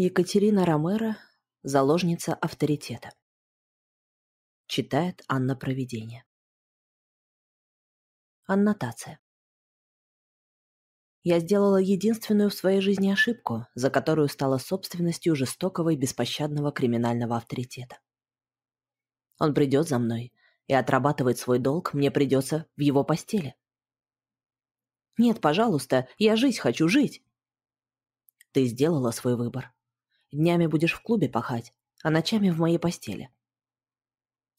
Екатерина Ромеро «Заложница авторитета». Читает Анна Провидение. Аннотация. Я сделала единственную в своей жизни ошибку, за которую стала собственностью жестокого и беспощадного криминального авторитета. Он придет за мной, и отрабатывать свой долг мне придется в его постели. Нет, пожалуйста, я жить хочу, жить. Ты сделала свой выбор, Днями будешь в клубе пахать, а ночами в моей постели.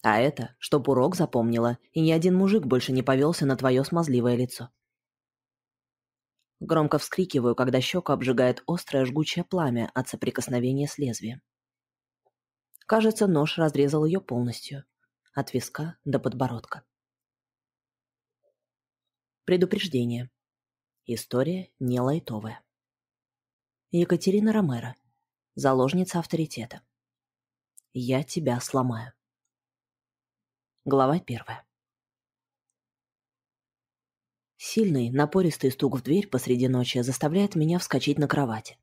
А это, чтоб урок запомнила, и ни один мужик больше не повелся на твое смазливое лицо. Громко вскрикиваю, когда щеку обжигает острое жгучее пламя от соприкосновения с лезвием. Кажется, нож разрезал ее полностью, от виска до подбородка. Предупреждение. История не лайтовая. Екатерина Ромеро заложница авторитета. Я тебя сломаю. Глава первая. Сильный, напористый стук в дверь посреди ночи заставляет меня вскочить на кровати.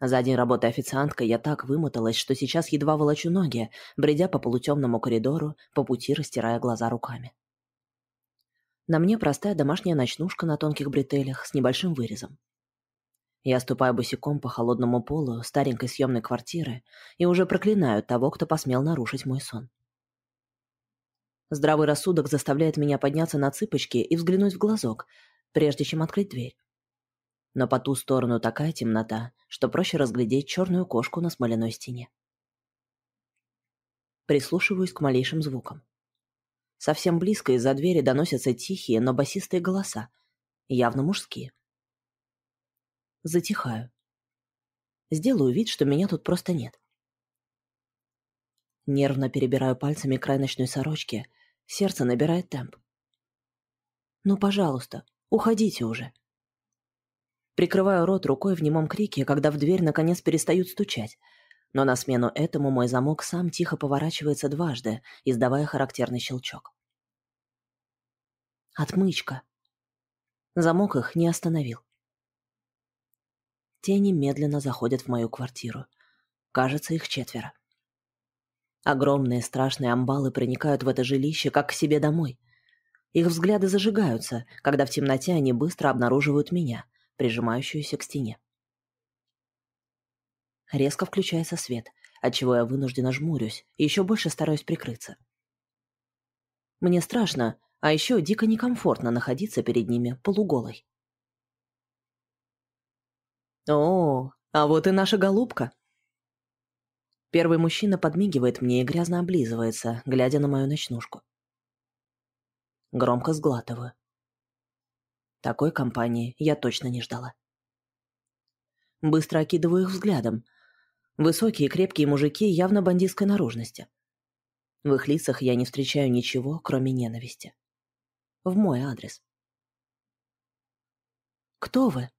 За день работы официанткой я так вымоталась, что сейчас едва волочу ноги, бредя по полутемному коридору, по пути растирая глаза руками. На мне простая домашняя ночнушка на тонких бретелях с небольшим вырезом. Я ступаю босиком по холодному полу старенькой съемной квартиры и уже проклинаю того, кто посмел нарушить мой сон. Здравый рассудок заставляет меня подняться на цыпочки и взглянуть в глазок, прежде чем открыть дверь. Но по ту сторону такая темнота, что проще разглядеть черную кошку на смоляной стене. Прислушиваюсь к малейшим звукам. Совсем близко из-за двери доносятся тихие, но басистые голоса, явно мужские затихаю. Сделаю вид, что меня тут просто нет. Нервно перебираю пальцами край ночной сорочки. Сердце набирает темп. «Ну, пожалуйста, уходите уже!» Прикрываю рот рукой в немом крике, когда в дверь наконец перестают стучать. Но на смену этому мой замок сам тихо поворачивается дважды, издавая характерный щелчок. Отмычка. Замок их не остановил. Тени медленно заходят в мою квартиру. Кажется, их четверо. Огромные страшные амбалы проникают в это жилище, как к себе домой. Их взгляды зажигаются, когда в темноте они быстро обнаруживают меня, прижимающуюся к стене. Резко включается свет, отчего я вынуждена жмурюсь и еще больше стараюсь прикрыться. Мне страшно, а еще дико некомфортно находиться перед ними полуголой. О, а вот и наша голубка. Первый мужчина подмигивает мне и грязно облизывается, глядя на мою ночнушку. Громко сглатываю. Такой компании я точно не ждала. Быстро окидываю их взглядом. Высокие крепкие мужики явно бандитской наружности. В их лицах я не встречаю ничего, кроме ненависти. В мой адрес. «Кто вы?»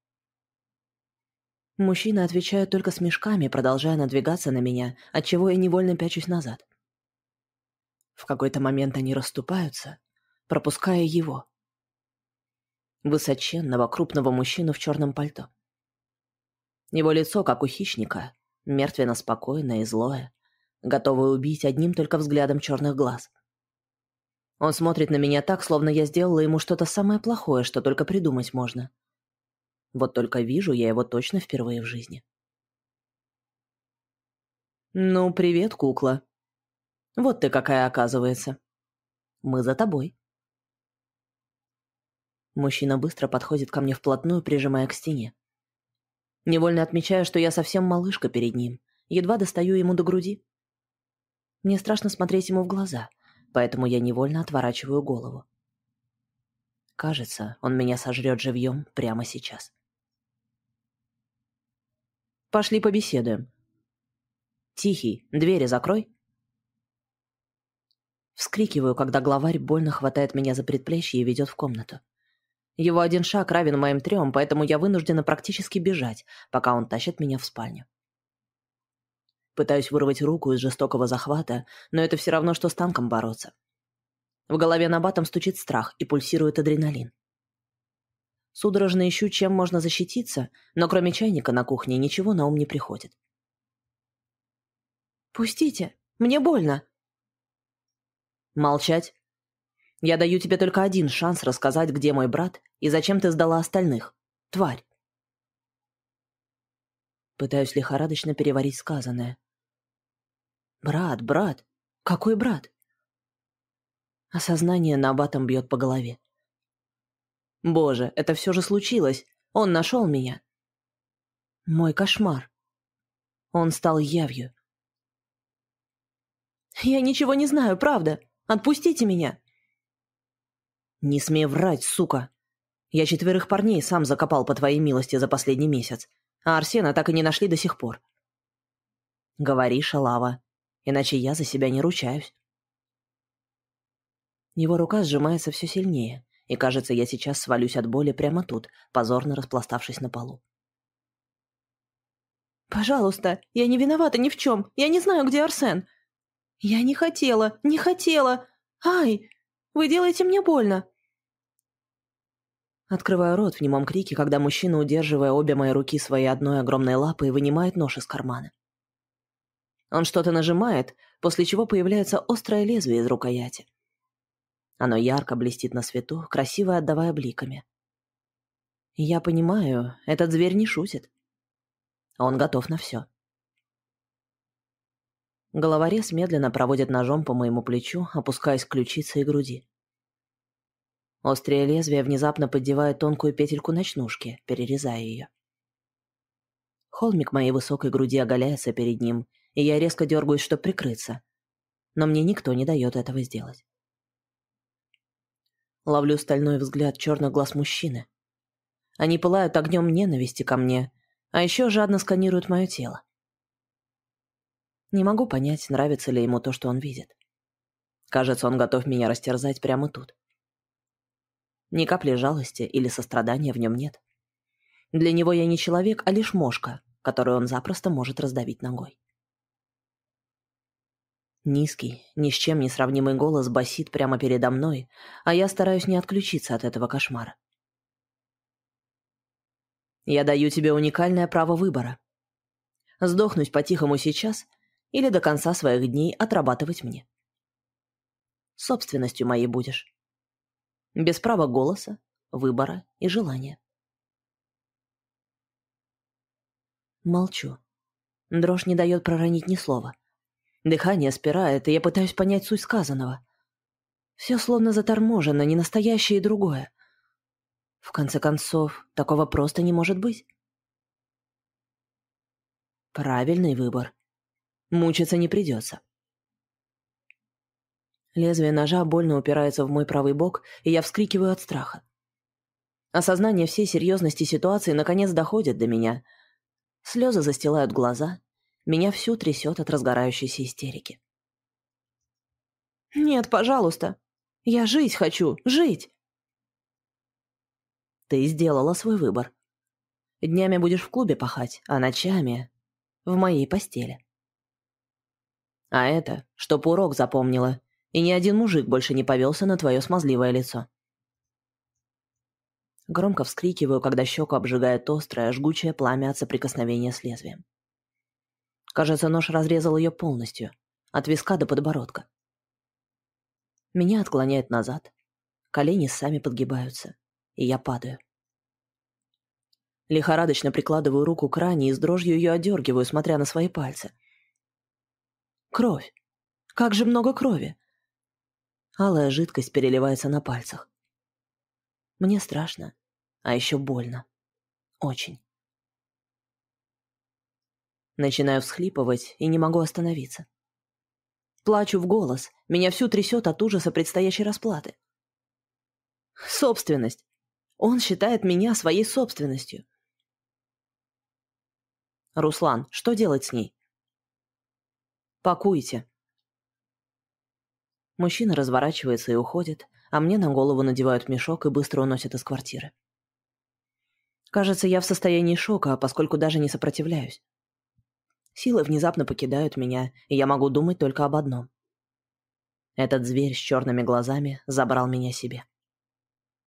Мужчина отвечает только смешками, продолжая надвигаться на меня, отчего я невольно пячусь назад. В какой-то момент они расступаются, пропуская его. Высоченного, крупного мужчину в черном пальто. Его лицо, как у хищника, мертвенно спокойное и злое, готовое убить одним только взглядом черных глаз. Он смотрит на меня так, словно я сделала ему что-то самое плохое, что только придумать можно. Вот только вижу я его точно впервые в жизни. «Ну, привет, кукла. Вот ты какая оказывается. Мы за тобой». Мужчина быстро подходит ко мне вплотную, прижимая к стене. Невольно отмечаю, что я совсем малышка перед ним, едва достаю ему до груди. Мне страшно смотреть ему в глаза, поэтому я невольно отворачиваю голову. Кажется, он меня сожрет живьем прямо сейчас. Пошли побеседуем. Тихий, двери закрой. Вскрикиваю, когда главарь больно хватает меня за предплечье и ведет в комнату. Его один шаг равен моим трем, поэтому я вынуждена практически бежать, пока он тащит меня в спальню. Пытаюсь вырвать руку из жестокого захвата, но это все равно, что с танком бороться. В голове набатом стучит страх и пульсирует адреналин. Судорожно ищу, чем можно защититься, но кроме чайника на кухне ничего на ум не приходит. «Пустите! Мне больно!» «Молчать! Я даю тебе только один шанс рассказать, где мой брат и зачем ты сдала остальных. Тварь!» Пытаюсь лихорадочно переварить сказанное. «Брат, брат! Какой брат?» Осознание набатом бьет по голове. Боже, это все же случилось. Он нашел меня. Мой кошмар. Он стал явью. Я ничего не знаю, правда. Отпустите меня. Не смей врать, сука. Я четверых парней сам закопал по твоей милости за последний месяц, а Арсена так и не нашли до сих пор. Говори, шалава, иначе я за себя не ручаюсь. Его рука сжимается все сильнее и, кажется, я сейчас свалюсь от боли прямо тут, позорно распластавшись на полу. «Пожалуйста, я не виновата ни в чем. Я не знаю, где Арсен. Я не хотела, не хотела. Ай, вы делаете мне больно!» Открываю рот в немом крике, когда мужчина, удерживая обе мои руки своей одной огромной лапой, вынимает нож из кармана. Он что-то нажимает, после чего появляется острое лезвие из рукояти. Оно ярко блестит на свету, красиво отдавая бликами. Я понимаю, этот зверь не шутит. Он готов на все. Головорез медленно проводит ножом по моему плечу, опускаясь к ключице и груди. Острое лезвие внезапно поддевает тонкую петельку ночнушки, перерезая ее. Холмик моей высокой груди оголяется перед ним, и я резко дергаюсь, чтобы прикрыться. Но мне никто не дает этого сделать. Ловлю стальной взгляд черных глаз мужчины. Они пылают огнем ненависти ко мне, а еще жадно сканируют мое тело. Не могу понять, нравится ли ему то, что он видит. Кажется, он готов меня растерзать прямо тут. Ни капли жалости или сострадания в нем нет. Для него я не человек, а лишь мошка, которую он запросто может раздавить ногой. Низкий, ни с чем не сравнимый голос басит прямо передо мной, а я стараюсь не отключиться от этого кошмара. Я даю тебе уникальное право выбора. Сдохнуть по-тихому сейчас или до конца своих дней отрабатывать мне. Собственностью моей будешь. Без права голоса, выбора и желания. Молчу. Дрожь не дает проронить ни слова. Дыхание спирает, и я пытаюсь понять суть сказанного. Все словно заторможено, не настоящее и другое. В конце концов, такого просто не может быть. Правильный выбор. Мучиться не придется. Лезвие ножа больно упирается в мой правый бок, и я вскрикиваю от страха. Осознание всей серьезности ситуации наконец доходит до меня. Слезы застилают глаза, меня всю трясет от разгорающейся истерики. «Нет, пожалуйста. Я жить хочу, жить!» «Ты сделала свой выбор. Днями будешь в клубе пахать, а ночами — в моей постели. А это, чтоб урок запомнила, и ни один мужик больше не повелся на твое смазливое лицо». Громко вскрикиваю, когда щеку обжигает острое, жгучее пламя от соприкосновения с лезвием. Кажется, нож разрезал ее полностью, от виска до подбородка. Меня отклоняет назад, колени сами подгибаются, и я падаю. Лихорадочно прикладываю руку к ране и с дрожью ее одергиваю, смотря на свои пальцы. Кровь! Как же много крови! Алая жидкость переливается на пальцах. Мне страшно, а еще больно. Очень. Начинаю всхлипывать и не могу остановиться. Плачу в голос, меня всю трясет от ужаса предстоящей расплаты. Собственность. Он считает меня своей собственностью. Руслан, что делать с ней? Пакуйте. Мужчина разворачивается и уходит, а мне на голову надевают мешок и быстро уносят из квартиры. Кажется, я в состоянии шока, поскольку даже не сопротивляюсь. Силы внезапно покидают меня, и я могу думать только об одном. Этот зверь с черными глазами забрал меня себе.